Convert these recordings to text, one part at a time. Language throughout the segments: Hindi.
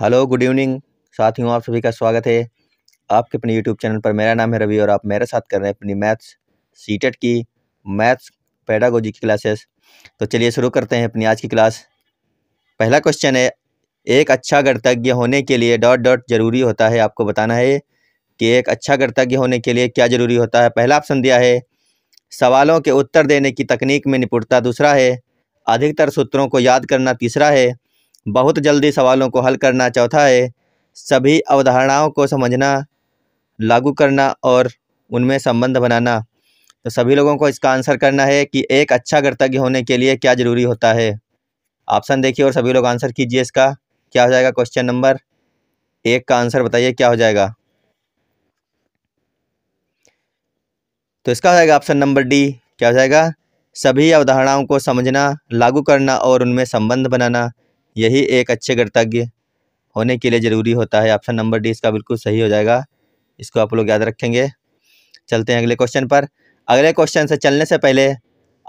हेलो गुड इवनिंग साथियों आप सभी का स्वागत है आपके अपने यूट्यूब चैनल पर मेरा नाम है रवि और आप मेरे साथ कर रहे हैं अपनी मैथ्स सीटेट e की मैथ्स पैडागोजी की क्लासेस तो चलिए शुरू करते हैं अपनी आज की क्लास पहला क्वेश्चन है एक अच्छा गणतज्ञ होने के लिए डॉट डॉट जरूरी होता है आपको बताना है कि एक अच्छा गणतज्ञ होने के लिए क्या ज़रूरी होता है पहला ऑप्शन दिया है सवालों के उत्तर देने की तकनीक में निपुणता दूसरा है अधिकतर सूत्रों को याद करना तीसरा है बहुत जल्दी सवालों को हल करना चौथा है सभी अवधारणाओं को समझना लागू करना और उनमें संबंध बनाना तो सभी लोगों को इसका आंसर करना है कि एक अच्छा गणतज्ञ होने के लिए क्या ज़रूरी होता है ऑप्शन देखिए और सभी लोग आंसर कीजिए इसका क्या हो जाएगा क्वेश्चन नंबर एक का आंसर बताइए क्या हो जाएगा तो इसका हो जाएगा ऑप्शन नंबर डी क्या हो जाएगा सभी अवधारणाओं को समझना लागू करना और उनमें संबंध बनाना यही एक अच्छे गणतज्ञ होने के लिए ज़रूरी होता है ऑप्शन नंबर डी इसका बिल्कुल सही हो जाएगा इसको आप लोग याद रखेंगे चलते हैं अगले क्वेश्चन पर अगले क्वेश्चन से चलने से पहले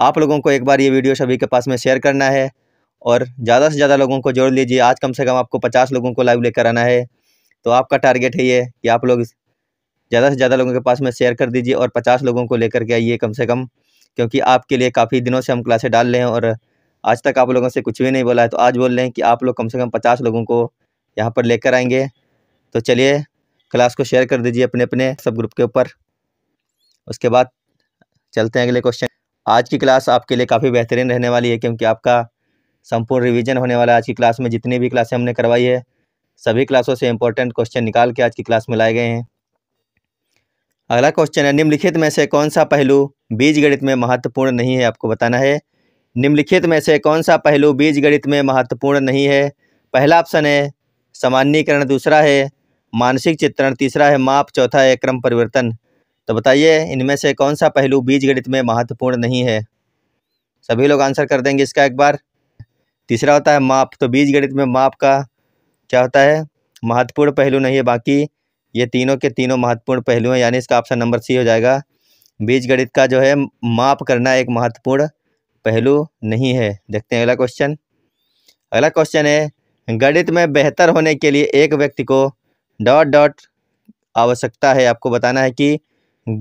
आप लोगों को एक बार ये वीडियो सभी के पास में शेयर करना है और ज़्यादा से ज़्यादा लोगों को जोड़ लीजिए आज कम से कम आपको पचास लोगों को लाइव लेकर आना है तो आपका टारगेट है ये कि आप लोग ज़्यादा से ज़्यादा लोगों के पास में शेयर कर दीजिए और पचास लोगों को लेकर के आइए कम से कम क्योंकि आपके लिए काफ़ी दिनों से हम क्लासें डाल रहे हैं और आज तक आप लोगों से कुछ भी नहीं बोला है तो आज बोल रहे हैं कि आप लोग कम से कम पचास लोगों को यहाँ पर लेकर आएंगे तो चलिए क्लास को शेयर कर दीजिए अपने अपने सब ग्रुप के ऊपर उसके बाद चलते हैं अगले क्वेश्चन आज की क्लास आपके लिए काफ़ी बेहतरीन रहने वाली है क्योंकि आपका संपूर्ण रिवीजन होने वाला है आज की क्लास में जितनी भी क्लासें हमने करवाई है सभी क्लासों से इंपॉर्टेंट क्वेश्चन निकाल के आज की क्लास में लाए गए हैं अगला क्वेश्चन है निम्नलिखित में से कौन सा पहलू बीज में महत्वपूर्ण नहीं है आपको बताना है निम्नलिखित में से कौन सा पहलू बीजगणित में महत्वपूर्ण नहीं है पहला ऑप्शन है सामान्यकरण दूसरा है मानसिक चित्रण तीसरा है माप चौथा है क्रम परिवर्तन तो बताइए इनमें से कौन सा पहलू बीजगणित में महत्वपूर्ण नहीं है सभी लोग आंसर कर देंगे इसका एक बार तीसरा होता है माप तो बीजगणित में माप का क्या होता है महत्वपूर्ण पहलू नहीं है बाकी ये तीनों के तीनों महत्वपूर्ण पहलू हैं यानी इसका ऑप्शन नंबर सी हो जाएगा बीजगणित का जो है माप करना एक महत्वपूर्ण पहलू नहीं है देखते हैं अगला क्वेश्चन अगला क्वेश्चन है गणित में बेहतर होने के लिए एक व्यक्ति को डॉट डॉट आवश्यकता है आपको बताना है कि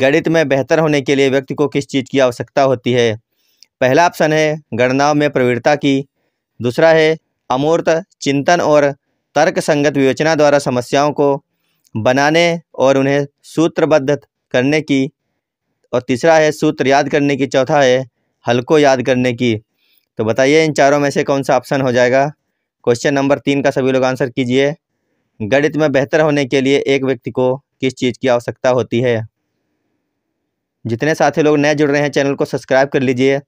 गणित में बेहतर होने के लिए व्यक्ति को किस चीज़ की आवश्यकता होती है पहला ऑप्शन है गणनाओं में प्रवीणता की दूसरा है अमूर्त चिंतन और तर्क संगत विवेचना द्वारा समस्याओं को बनाने और उन्हें सूत्रबद्ध करने की और तीसरा है सूत्र याद करने की चौथा है हल को याद करने की तो बताइए इन चारों में से कौन सा ऑप्शन हो जाएगा क्वेश्चन नंबर तीन का सभी लोग आंसर कीजिए गणित में बेहतर होने के लिए एक व्यक्ति को किस चीज़ की आवश्यकता होती है जितने साथी लोग नए जुड़ रहे हैं चैनल को सब्सक्राइब कर लीजिए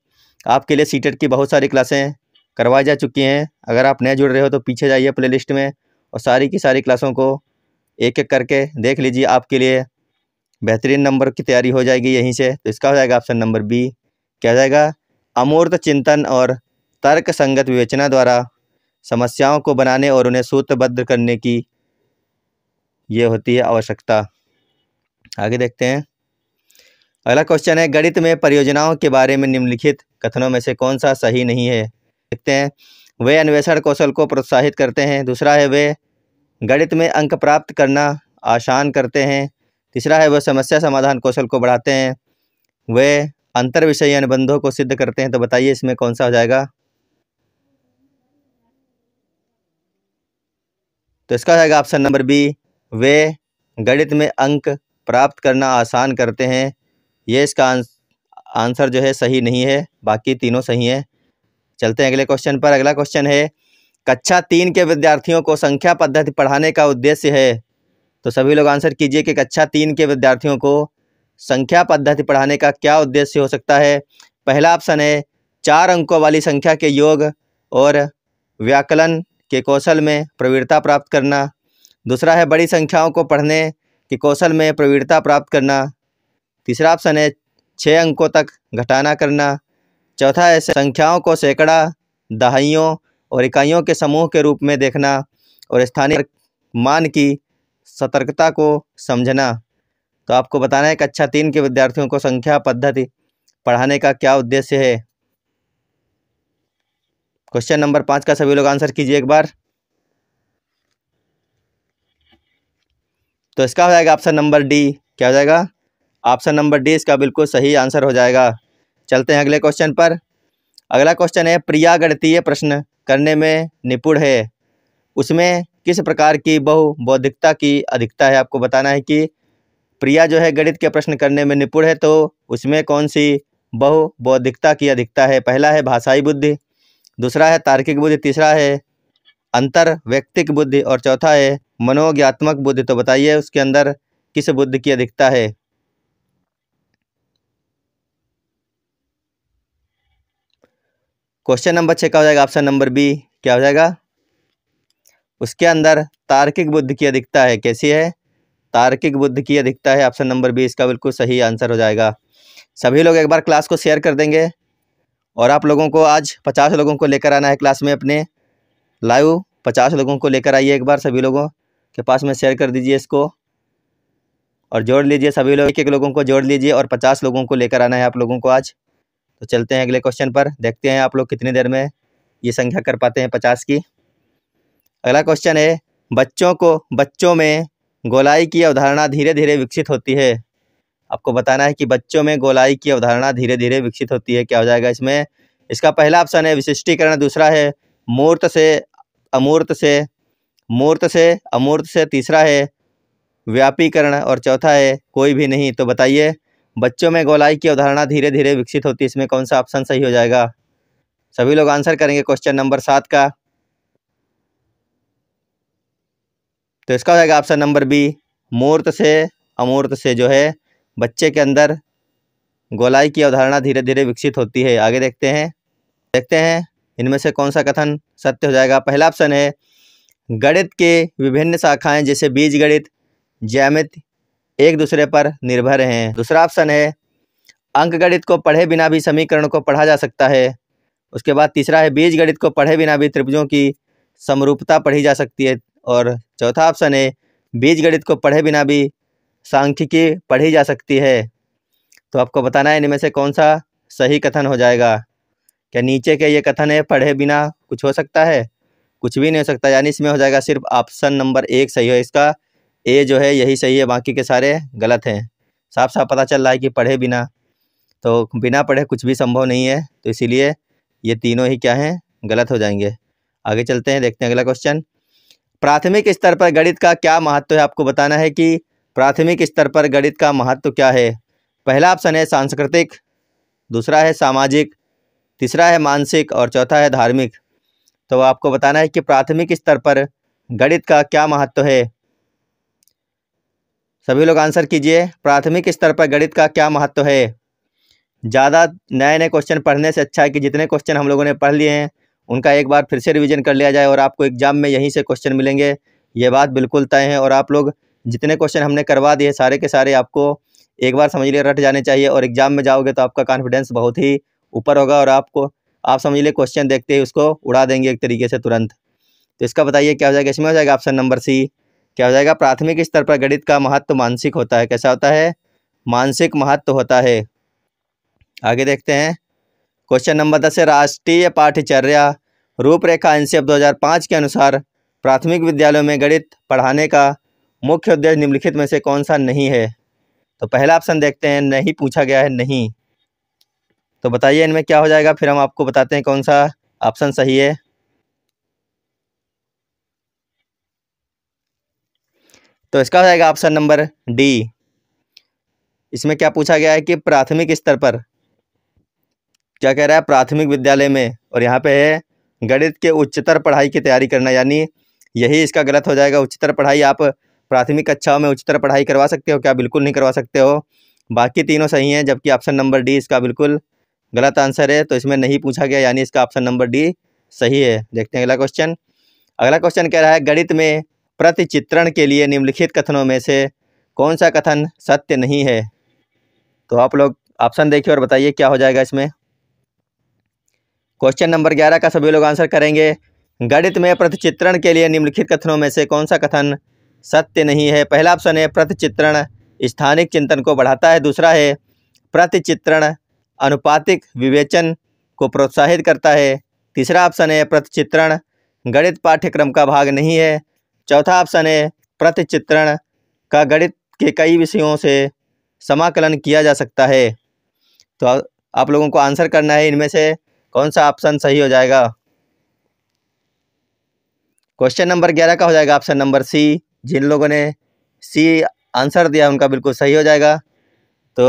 आपके लिए सीटेट की बहुत सारी क्लासें करवाई जा चुकी हैं अगर आप नए जुड़ रहे हो तो पीछे जाइए प्ले में और सारी की सारी क्लासों को एक एक करके देख लीजिए आपके लिए बेहतरीन नंबर की तैयारी हो जाएगी यहीं से तो इसका हो जाएगा ऑप्शन नंबर बी क्या जाएगा अमूर्त चिंतन और तर्क संगत विवेचना द्वारा समस्याओं को बनाने और उन्हें सूत्रबद्ध करने की ये होती है आवश्यकता आगे देखते हैं अगला क्वेश्चन है गणित में परियोजनाओं के बारे में निम्नलिखित कथनों में से कौन सा सही नहीं है देखते हैं वे अन्वेषण कौशल को प्रोत्साहित करते हैं दूसरा है वे गणित में अंक प्राप्त करना आसान करते हैं तीसरा है वह समस्या समाधान कौशल को बढ़ाते हैं वे अंतर विषय अनुबंधों को सिद्ध करते हैं तो बताइए इसमें कौन सा हो जाएगा तो इसका हो जाएगा ऑप्शन नंबर बी वे गणित में अंक प्राप्त करना आसान करते हैं ये इसका आंसर जो है सही नहीं है बाकी तीनों सही हैं चलते हैं अगले क्वेश्चन पर अगला क्वेश्चन है कक्षा तीन के विद्यार्थियों को संख्या पद्धति पढ़ाने का उद्देश्य है तो सभी लोग आंसर कीजिए कि कक्षा तीन के विद्यार्थियों को संख्या पद्धति पढ़ाने का क्या उद्देश्य हो सकता है पहला ऑप्शन है चार अंकों वाली संख्या के योग और व्याकलन के कौशल में प्रवीणता प्राप्त करना दूसरा है बड़ी संख्याओं को पढ़ने के कौशल में प्रवीणता प्राप्त करना तीसरा ऑप्शन है छः अंकों तक घटाना करना चौथा है संख्याओं को सैकड़ा दहाइयों और इकाइयों के समूह के रूप में देखना और स्थानीय मान की सतर्कता को समझना तो आपको बताना है कक्षा अच्छा तीन के विद्यार्थियों को संख्या पद्धति पढ़ाने का क्या उद्देश्य है क्वेश्चन नंबर पाँच का सभी लोग आंसर कीजिए एक बार तो इसका हो जाएगा ऑप्शन नंबर डी क्या हो जाएगा ऑप्शन नंबर डी इसका बिल्कुल सही आंसर हो जाएगा चलते हैं अगले क्वेश्चन पर अगला क्वेश्चन है प्रिया गणतीय प्रश्न करने में निपुण है उसमें किस प्रकार की बहु बौद्धिकता की अधिकता है आपको बताना है कि प्रिया जो है गणित के प्रश्न करने में निपुण है तो उसमें कौन सी बहु बौद्धिकता की अधिकता है पहला है भाषाई बुद्धि दूसरा है तार्किक बुद्धि तीसरा है अंतर व्यक्तिक बुद्धि और चौथा है मनोज्ञात्मक बुद्धि तो बताइए उसके अंदर किस बुद्धि की अधिकता है क्वेश्चन नंबर छः का हो जाएगा ऑप्शन नंबर बी क्या हो जाएगा उसके अंदर तार्किक बुद्धि की अधिकता है कैसी है तार्किक बुद्धि की अधिकता है ऑप्शन नंबर बी इसका बिल्कुल सही आंसर हो जाएगा सभी लोग एक बार क्लास को शेयर कर देंगे और आप लोगों को आज पचास लोगों को लेकर आना है क्लास में अपने लाइव पचास लोगों को लेकर आइए एक बार सभी लोगों के पास में शेयर कर दीजिए इसको और जोड़ लीजिए सभी लोग एक एक लोगों को जोड़ लीजिए और पचास लोगों को लेकर आना है आप लोगों को आज तो चलते हैं अगले क्वेश्चन पर देखते हैं आप लोग कितनी देर में ये संख्या कर पाते हैं पचास की अगला क्वेश्चन है बच्चों को बच्चों में गोलाई की अवधारणा धीरे धीरे विकसित होती है आपको बताना है कि बच्चों में गोलाई की अवधारणा धीरे धीरे विकसित होती है क्या हो जाएगा इसमें इसका पहला ऑप्शन है विशिष्टीकरण दूसरा है मूर्त से अमूर्त से मूर्त से अमूर्त से तीसरा है व्यापीकरण और चौथा है कोई भी नहीं तो बताइए बच्चों में गोलाई की अवधारणा धीरे धीरे विकसित होती है इसमें कौन सा ऑप्शन सही हो जाएगा सभी लोग आंसर करेंगे क्वेश्चन नंबर सात का तो इसका हो जाएगा ऑप्शन नंबर बी मूर्त से अमूर्त से जो है बच्चे के अंदर गोलाई की अवधारणा धीरे धीरे विकसित होती है आगे देखते हैं देखते हैं इनमें से कौन सा कथन सत्य हो जाएगा पहला ऑप्शन है गणित के विभिन्न शाखाएं जैसे बीज गणित ज्यामित एक दूसरे पर निर्भर हैं दूसरा ऑप्शन है अंक गणित को पढ़े बिना भी समीकरण को पढ़ा जा सकता है उसके बाद तीसरा है बीज गणित को पढ़े बिना भी त्रिभुजों की समरूपता पढ़ी जा सकती है और चौथा ऑप्शन है बीज गणित को पढ़े बिना भी सांख्यिकी पढ़ी जा सकती है तो आपको बताना है इनमें से कौन सा सही कथन हो जाएगा क्या नीचे के ये कथन है पढ़े बिना कुछ हो सकता है कुछ भी नहीं हो सकता यानी इसमें हो जाएगा सिर्फ ऑप्शन नंबर एक सही है इसका ए जो है यही सही है बाकी के सारे गलत हैं साफ साफ पता चल रहा है कि पढ़े बिना तो बिना पढ़े कुछ भी संभव नहीं है तो इसीलिए ये तीनों ही क्या हैं गलत हो जाएंगे आगे चलते हैं देखते हैं अगला क्वेश्चन प्राथमिक स्तर पर गणित का क्या महत्व है आपको बताना है कि प्राथमिक स्तर पर गणित का महत्व क्या है पहला ऑप्शन है सांस्कृतिक दूसरा है सामाजिक तीसरा है मानसिक और चौथा है धार्मिक तो आपको बताना है कि प्राथमिक स्तर पर गणित का क्या महत्व है सभी लोग आंसर कीजिए प्राथमिक स्तर पर गणित का क्या महत्व है ज़्यादा नए नए क्वेश्चन पढ़ने से अच्छा है कि जितने क्वेश्चन हम लोगों ने पढ़ लिए हैं उनका एक बार फिर से रिवीजन कर लिया जाए और आपको एग्ज़ाम में यहीं से क्वेश्चन मिलेंगे ये बात बिल्कुल तय है और आप लोग जितने क्वेश्चन हमने करवा दिए सारे के सारे आपको एक बार समझ लिए रट जाने चाहिए और एग्ज़ाम में जाओगे तो आपका कॉन्फिडेंस बहुत ही ऊपर होगा और आपको आप समझ लिए क्वेश्चन देखते ही उसको उड़ा देंगे एक तरीके से तुरंत तो इसका बताइए क्या हो जाएगा इसमें हो जाएगा ऑप्शन नंबर सी क्या हो जाएगा प्राथमिक स्तर पर गणित का महत्व मानसिक होता है कैसा होता है मानसिक महत्व होता है आगे देखते हैं क्वेश्चन नंबर दस है राष्ट्रीय पाठ्यचर्या रूपरेखा एन सी के अनुसार प्राथमिक विद्यालयों में गणित पढ़ाने का मुख्य उद्देश्य निम्नलिखित में से कौन सा नहीं है तो पहला ऑप्शन देखते हैं नहीं पूछा गया है नहीं तो बताइए इनमें क्या हो जाएगा फिर हम आपको बताते हैं कौन सा ऑप्शन सही है तो इसका हो जाएगा ऑप्शन नंबर डी इसमें क्या पूछा गया है कि प्राथमिक स्तर पर क्या कह रहा है प्राथमिक विद्यालय में और यहाँ पे है गणित के उच्चतर पढ़ाई की तैयारी करना यानी यही इसका गलत हो जाएगा उच्चतर पढ़ाई आप प्राथमिक कक्षाओं में उच्चतर पढ़ाई करवा सकते हो क्या बिल्कुल नहीं करवा सकते हो बाकी तीनों सही हैं जबकि ऑप्शन नंबर डी इसका बिल्कुल गलत आंसर है तो इसमें नहीं पूछा गया यानी इसका ऑप्शन नंबर डी सही है देखते हैं अगला क्वेश्चन अगला क्वेश्चन कह रहा है गणित में प्रतिचित्रण के लिए निम्नलिखित कथनों में से कौन सा कथन सत्य नहीं है तो आप लोग ऑप्शन देखिए और बताइए क्या हो जाएगा इसमें क्वेश्चन नंबर ग्यारह का सभी लोग आंसर करेंगे गणित में प्रतिचित्रण के लिए निम्नलिखित कथनों में से कौन सा कथन सत्य नहीं है पहला ऑप्शन है प्रतिचित्रण स्थानिक चिंतन को बढ़ाता है दूसरा है प्रतिचित्रण अनुपातिक विवेचन को प्रोत्साहित करता है तीसरा ऑप्शन है प्रतिचित्रण गणित पाठ्यक्रम का भाग नहीं है चौथा ऑप्शन है प्रतिचित्रण का गणित के कई विषयों से समाकलन किया जा सकता है तो आप लोगों को आंसर करना है इनमें से कौन सा ऑप्शन सही हो जाएगा क्वेश्चन नंबर ग्यारह का हो जाएगा ऑप्शन नंबर सी जिन लोगों ने सी आंसर दिया उनका बिल्कुल सही हो जाएगा तो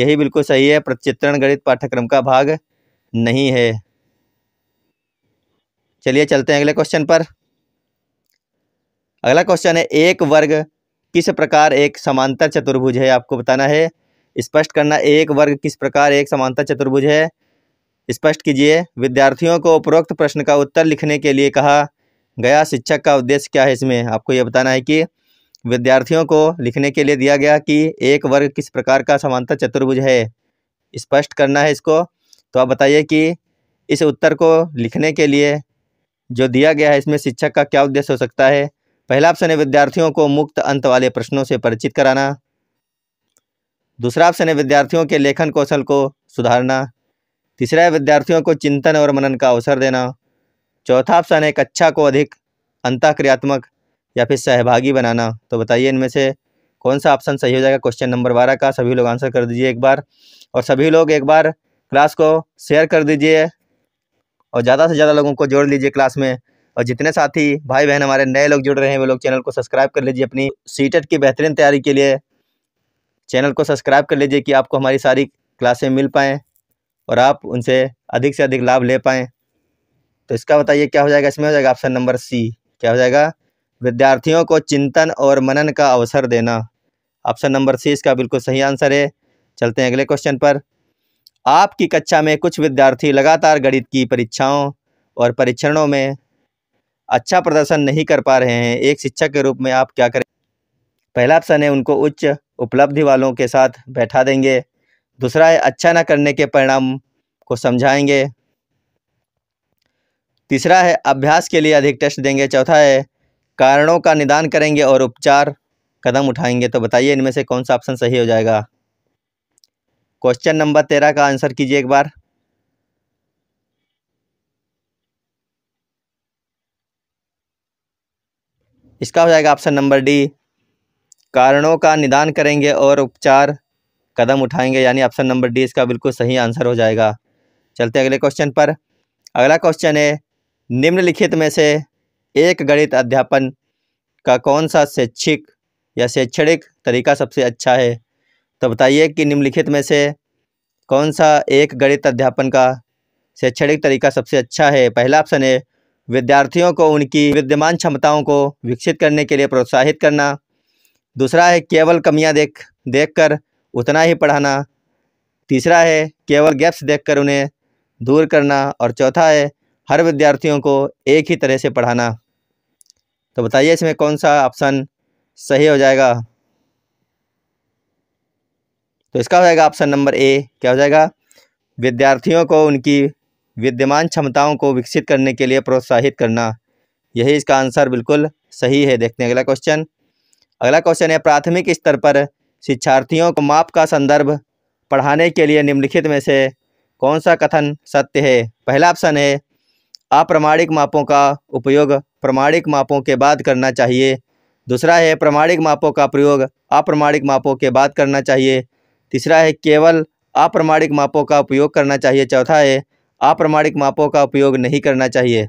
यही बिल्कुल सही है प्रचित्रण गणित पाठ्यक्रम का भाग नहीं है चलिए चलते हैं अगले क्वेश्चन पर अगला क्वेश्चन है एक वर्ग किस प्रकार एक समांतर चतुर्भुज है आपको बताना है स्पष्ट करना एक वर्ग किस प्रकार एक समांतर चतुर्भुज है स्पष्ट कीजिए विद्यार्थियों को उपरोक्त प्रश्न का उत्तर लिखने के लिए कहा गया शिक्षक का उद्देश्य क्या है इसमें आपको ये बताना है कि विद्यार्थियों को लिखने के लिए दिया गया कि एक वर्ग किस प्रकार का समानता चतुर्भुज है स्पष्ट करना है इसको तो आप बताइए कि इस उत्तर को लिखने के लिए जो दिया गया है इसमें शिक्षक का क्या उद्देश्य हो सकता है पहला ऑप्शन है विद्यार्थियों को मुक्त अंत वाले प्रश्नों से परिचित कराना दूसरा ऑप्शन है विद्यार्थियों के लेखन कौशल को सुधारना तीसरा है विद्यार्थियों को चिंतन और मनन का अवसर देना चौथा ऑप्शन है कक्षा को अधिक क्रियात्मक या फिर सहभागी बनाना तो बताइए इनमें से कौन सा ऑप्शन सही हो जाएगा क्वेश्चन नंबर बारह का सभी लोग आंसर कर दीजिए एक बार और सभी लोग एक बार क्लास को शेयर कर दीजिए और ज़्यादा से ज़्यादा लोगों को जोड़ लीजिए क्लास में और जितने साथी भाई बहन हमारे नए लोग जुड़ रहे हैं वो लोग चैनल को सब्सक्राइब कर लीजिए अपनी सीटेट e की बेहतरीन तैयारी के लिए चैनल को सब्सक्राइब कर लीजिए कि आपको हमारी सारी क्लासें मिल पाएँ और आप उनसे अधिक से अधिक लाभ ले पाएँ तो इसका बताइए क्या हो जाएगा इसमें हो जाएगा ऑप्शन नंबर सी क्या हो जाएगा विद्यार्थियों को चिंतन और मनन का अवसर देना ऑप्शन नंबर सी इसका बिल्कुल सही आंसर है चलते हैं अगले क्वेश्चन पर आपकी कक्षा में कुछ विद्यार्थी लगातार गणित की परीक्षाओं और परीक्षणों में अच्छा प्रदर्शन नहीं कर पा रहे हैं एक शिक्षक के रूप में आप क्या करें पहला ऑप्शन है उनको उच्च उपलब्धि वालों के साथ बैठा देंगे दूसरा है अच्छा ना करने के परिणाम को समझाएंगे तीसरा है अभ्यास के लिए अधिक टेस्ट देंगे चौथा है कारणों का निदान करेंगे और उपचार कदम उठाएंगे तो बताइए इनमें से कौन सा ऑप्शन सही हो जाएगा क्वेश्चन नंबर तेरह का आंसर कीजिए एक बार इसका हो जाएगा ऑप्शन नंबर डी कारणों का निदान करेंगे और उपचार कदम उठाएंगे यानी ऑप्शन नंबर डी इसका बिल्कुल सही आंसर हो जाएगा चलते अगले क्वेश्चन पर अगला क्वेश्चन है निम्नलिखित में से एक गणित अध्यापन का कौन सा शैक्षिक या शैक्षणिक तरीका सबसे अच्छा है तो बताइए कि निम्नलिखित में से कौन सा एक गणित अध्यापन का शैक्षणिक तरीका सबसे अच्छा है पहला ऑप्शन है विद्यार्थियों को उनकी विद्यमान क्षमताओं को विकसित करने के लिए प्रोत्साहित करना दूसरा है केवल कमियां देख देख कर उतना ही पढ़ाना तीसरा है केवल गैप्स देखकर उन्हें दूर करना और चौथा है हर विद्यार्थियों को एक ही तरह से पढ़ाना तो बताइए इसमें कौन सा ऑप्शन सही हो जाएगा तो इसका हो जाएगा ऑप्शन नंबर ए क्या हो जाएगा विद्यार्थियों को उनकी विद्यमान क्षमताओं को विकसित करने के लिए प्रोत्साहित करना यही इसका आंसर बिल्कुल सही है देखते हैं अगला क्वेश्चन अगला क्वेश्चन है प्राथमिक स्तर पर शिक्षार्थियों को माप का संदर्भ पढ़ाने के लिए निम्नलिखित में से कौन सा कथन सत्य है पहला ऑप्शन है अप्रमाणिक मापों का उपयोग प्रमाणिक मापों के बाद करना चाहिए दूसरा है प्रमाणिक मापों का प्रयोग अप्रमाणिक मापों के बाद करना चाहिए तीसरा है केवल अप्रमाणिक मापों का उपयोग करना चाहिए चौथा है अप्रमाणिक मापों का उपयोग नहीं करना चाहिए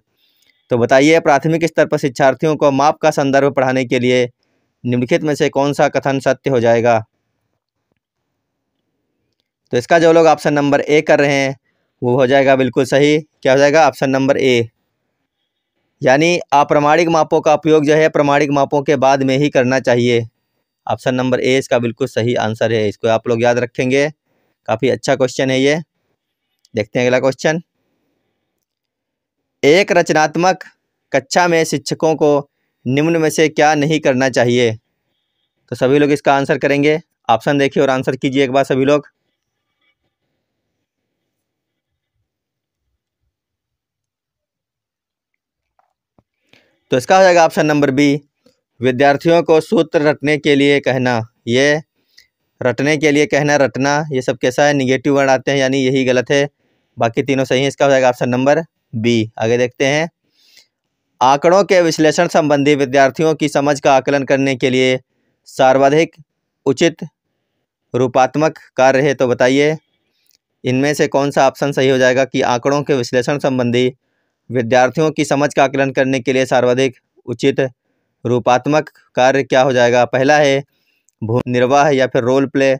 तो बताइए प्राथमिक स्तर पर शिक्षार्थियों को माप का संदर्भ पढ़ाने के लिए निम्नलिखित में से कौन सा कथन सत्य हो जाएगा तो इसका जो लोग ऑप्शन नंबर ए कर रहे हैं वो हो जाएगा बिल्कुल सही क्या हो जाएगा ऑप्शन नंबर ए यानी अप्रमाणिक मापों का उपयोग जो है प्रमाणिक मापों के बाद में ही करना चाहिए ऑप्शन नंबर ए इसका बिल्कुल सही आंसर है इसको आप लोग याद रखेंगे काफ़ी अच्छा क्वेश्चन है ये देखते हैं अगला क्वेश्चन एक रचनात्मक कक्षा में शिक्षकों को निम्न में से क्या नहीं करना चाहिए तो सभी लोग इसका आंसर करेंगे ऑप्शन देखिए और आंसर कीजिए एक बार सभी लोग तो इसका हो जाएगा ऑप्शन नंबर बी विद्यार्थियों को सूत्र रटने के लिए कहना ये रटने के लिए कहना रटना ये सब कैसा है निगेटिव वर्ड आते हैं यानी यही गलत है बाकी तीनों सही है इसका हो जाएगा ऑप्शन नंबर बी आगे देखते हैं आंकड़ों के विश्लेषण संबंधी विद्यार्थियों की समझ का आकलन करने के लिए सर्वाधिक उचित रूपात्मक कार्य है तो बताइए इनमें से कौन सा ऑप्शन सही हो जाएगा कि आंकड़ों के विश्लेषण संबंधी विद्यार्थियों की समझ का आकलन करने के लिए सर्वाधिक उचित रूपात्मक कार्य क्या हो जाएगा पहला है भू निर्वाह या फिर रोल प्ले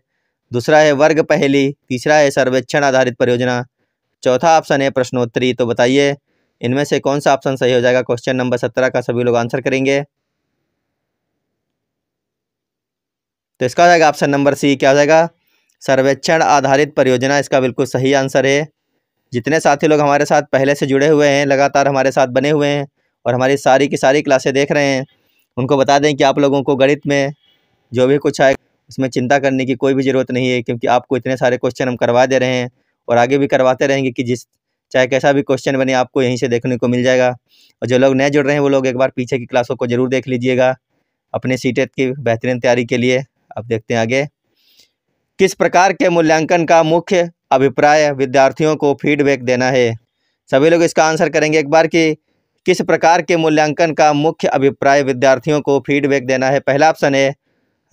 दूसरा है वर्ग पहली तीसरा है सर्वेक्षण आधारित परियोजना चौथा ऑप्शन है प्रश्नोत्तरी तो बताइए इनमें से कौन सा ऑप्शन सही हो जाएगा क्वेश्चन नंबर सत्रह का सभी लोग आंसर करेंगे तो इसका हो जाएगा ऑप्शन नंबर सी क्या हो जाएगा सर्वेक्षण आधारित परियोजना इसका बिल्कुल सही आंसर है जितने साथी लोग हमारे साथ पहले से जुड़े हुए हैं लगातार हमारे साथ बने हुए हैं और हमारी सारी की सारी क्लासे देख रहे हैं उनको बता दें कि आप लोगों को गणित में जो भी कुछ आए उसमें चिंता करने की कोई भी ज़रूरत नहीं है क्योंकि आपको इतने सारे क्वेश्चन हम करवा दे रहे हैं और आगे भी करवाते रहेंगे कि जिस चाहे कैसा भी क्वेश्चन बने आपको यहीं से देखने को मिल जाएगा और जो लोग नए जुड़ रहे हैं वो लोग एक बार पीछे की क्लासों को ज़रूर देख लीजिएगा अपने सीटेट की बेहतरीन तैयारी के लिए अब देखते हैं आगे किस प्रकार के मूल्यांकन का मुख्य अभिप्राय विद्यार्थियों को फीडबैक देना है सभी लोग इसका आंसर करेंगे एक बार कि किस प्रकार के मूल्यांकन का मुख्य अभिप्राय विद्यार्थियों को फीडबैक देना है पहला ऑप्शन है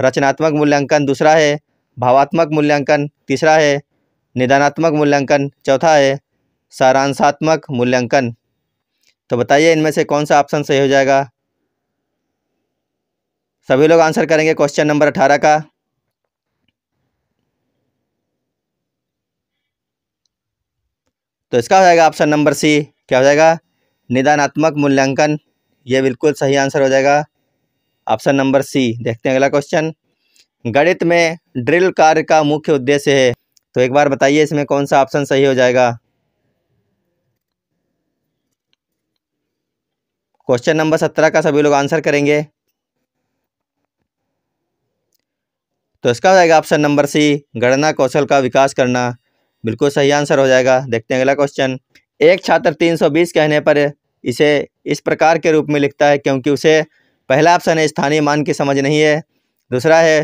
रचनात्मक मूल्यांकन दूसरा है भावात्मक मूल्यांकन तीसरा है निदानात्मक मूल्यांकन चौथा है सारांशात्मक मूल्यांकन तो बताइए इनमें से कौन सा ऑप्शन सही हो जाएगा सभी लोग आंसर करेंगे क्वेश्चन नंबर अठारह का तो इसका हो जाएगा ऑप्शन नंबर सी क्या हो जाएगा निदानात्मक मूल्यांकन ये बिल्कुल सही आंसर हो जाएगा ऑप्शन नंबर सी देखते हैं अगला क्वेश्चन गणित में ड्रिल कार्य का मुख्य उद्देश्य है तो एक बार बताइए इसमें कौन सा ऑप्शन सही हो जाएगा क्वेश्चन नंबर सत्रह का सभी लोग आंसर करेंगे तो इसका हो जाएगा ऑप्शन नंबर सी गणना कौशल का विकास करना बिल्कुल सही आंसर हो जाएगा देखते हैं अगला क्वेश्चन एक छात्र 320 कहने पर इसे इस प्रकार के रूप में लिखता है क्योंकि उसे पहला ऑप्शन है स्थानीय मान की समझ नहीं है दूसरा है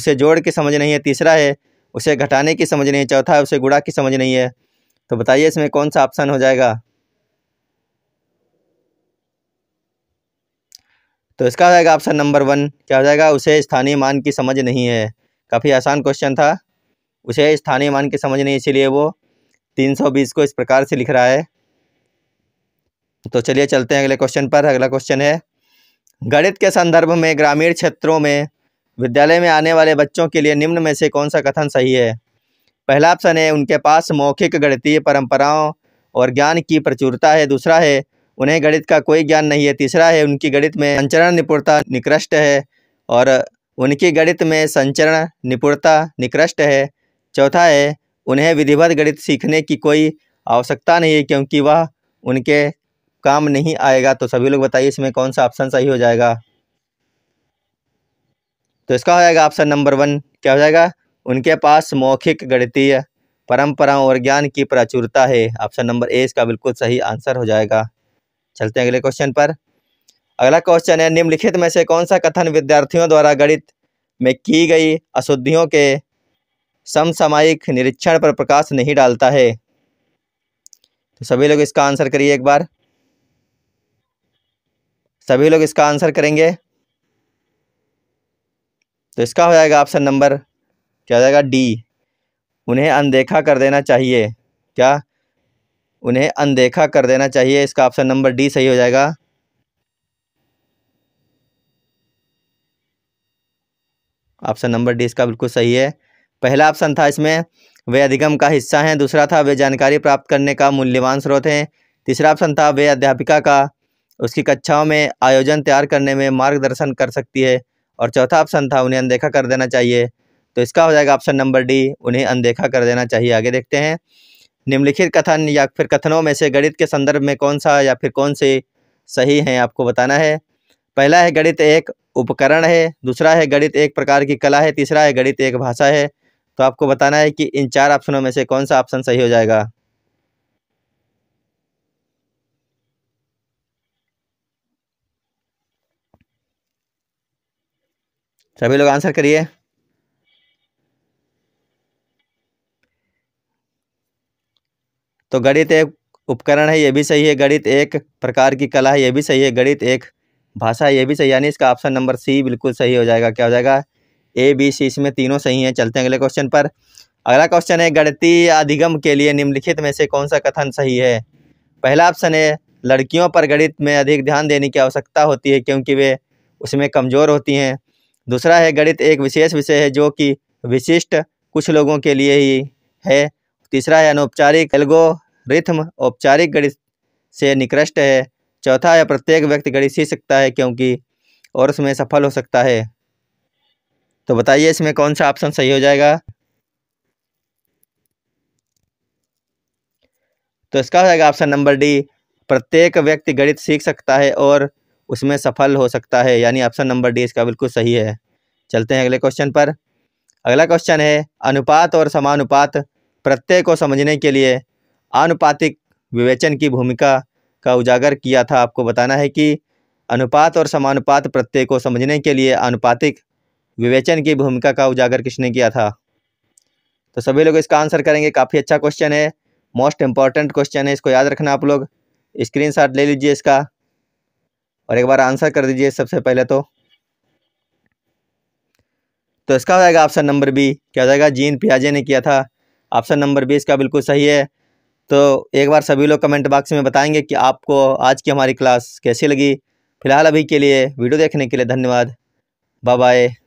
उसे जोड़ की समझ नहीं है तीसरा है उसे घटाने की समझ नहीं है चौथा है उसे गुड़ा की समझ नहीं है तो बताइए इसमें कौन सा ऑप्शन हो जाएगा तो इसका आ जाएगा ऑप्शन नंबर वन क्या हो जाएगा उसे स्थानीय मान की समझ नहीं है काफ़ी आसान क्वेश्चन था उसे स्थानीय मान की समझ नहीं इसीलिए वो तीन सौ बीस को इस प्रकार से लिख रहा है तो चलिए चलते हैं अगले क्वेश्चन पर अगला क्वेश्चन है गणित के संदर्भ में ग्रामीण क्षेत्रों में विद्यालय में आने वाले बच्चों के लिए निम्न में से कौन सा कथन सही है पहला ऑप्शन है उनके पास मौखिक गणितीय परंपराओं और ज्ञान की प्रचुरता है दूसरा है उन्हें गणित का कोई ज्ञान नहीं है तीसरा है उनकी गणित में संचरण निपुणता निकृष्ट है और उनकी गणित में संचरण निपुणता निकृष्ट है चौथा है उन्हें विधिवत गणित सीखने की कोई आवश्यकता नहीं है क्योंकि वह उनके काम नहीं आएगा तो सभी लोग बताइए इसमें कौन सा ऑप्शन सही हो जाएगा तो इसका हो जाएगा ऑप्शन नंबर वन क्या हो जाएगा उनके पास मौखिक गणितीय परंपराओं और ज्ञान की प्रचुरता है ऑप्शन नंबर ए इसका बिल्कुल सही आंसर हो जाएगा चलते हैं अगले क्वेश्चन पर अगला क्वेश्चन है निम्नलिखित में से कौन सा कथन विद्यार्थियों द्वारा गणित में की गई अशुद्धियों के समसामायिक निरीक्षण पर प्रकाश नहीं डालता है तो सभी लोग इसका आंसर करिए एक बार सभी लोग इसका आंसर करेंगे तो इसका हो जाएगा ऑप्शन नंबर क्या हो जाएगा डी उन्हें अनदेखा कर देना चाहिए क्या उन्हें अनदेखा कर देना चाहिए इसका ऑप्शन नंबर डी सही हो जाएगा ऑप्शन नंबर डी इसका बिल्कुल सही है पहला ऑप्शन था इसमें वे अधिगम का हिस्सा हैं दूसरा था वे जानकारी प्राप्त करने का मूल्यवान स्रोत हैं तीसरा ऑप्शन था वे अध्यापिका का उसकी कक्षाओं में आयोजन तैयार करने में मार्गदर्शन कर सकती है और चौथा ऑप्शन था उन्हें अनदेखा कर देना चाहिए तो इसका हो जाएगा ऑप्शन नंबर डी उन्हें अनदेखा कर देना चाहिए आगे देखते हैं निम्नलिखित कथन या फिर कथनों में से गणित के संदर्भ में कौन सा या फिर कौन से सही हैं आपको बताना है पहला है गणित एक उपकरण है दूसरा है गणित एक प्रकार की कला है तीसरा है गणित एक भाषा है तो आपको बताना है कि इन चार ऑप्शनों में से कौन सा ऑप्शन सही हो जाएगा सभी लोग आंसर करिए तो गणित एक उपकरण है ये भी सही है गणित एक प्रकार की कला है ये भी सही है गणित एक भाषा है ये भी सही यानी इसका ऑप्शन नंबर सी बिल्कुल सही हो जाएगा क्या हो जाएगा ए बी सी इसमें तीनों सही हैं चलते हैं अगले क्वेश्चन पर अगला क्वेश्चन है गणितीय अधिगम के लिए निम्नलिखित में से कौन सा कथन सही है पहला ऑप्शन है लड़कियों पर गणित में अधिक ध्यान देने की आवश्यकता होती है क्योंकि वे उसमें कमज़ोर होती हैं दूसरा है गणित एक विशेष विषय है जो कि विशिष्ट कुछ लोगों के लिए ही है तीसरा है अनौपचारिक एल्गो रिथम औपचारिक गणित से निकृष्ट है चौथा या प्रत्येक व्यक्ति गणित सीख सकता है क्योंकि और उसमें सफल हो सकता है तो बताइए इसमें कौन सा ऑप्शन सही हो जाएगा तो इसका हो जाएगा ऑप्शन नंबर डी प्रत्येक व्यक्ति गणित सीख सकता है और उसमें सफल हो सकता है यानी ऑप्शन नंबर डी इसका बिल्कुल सही है चलते हैं अगले क्वेश्चन पर अगला क्वेश्चन है अनुपात और समानुपात प्रत्यय को समझने के लिए आनुपातिक विवेचन की भूमिका का उजागर किया था आपको बताना है कि अनुपात और समानुपात प्रत्यय को समझने के लिए आनुपातिक विवेचन की भूमिका का उजागर किसने किया था तो सभी लोग इसका आंसर करेंगे काफ़ी अच्छा क्वेश्चन है मोस्ट इम्पॉर्टेंट क्वेश्चन है इसको याद रखना आप लोग स्क्रीन ले लीजिए इसका और एक बार आंसर कर दीजिए सबसे पहले तो तो इसका हो जाएगा ऑप्शन नंबर बी क्या हो जाएगा जीन पियाजे ने किया था ऑप्शन नंबर बी इसका बिल्कुल सही है तो एक बार सभी लोग कमेंट बॉक्स में बताएंगे कि आपको आज की हमारी क्लास कैसी लगी फिलहाल अभी के लिए वीडियो देखने के लिए धन्यवाद बाय बाय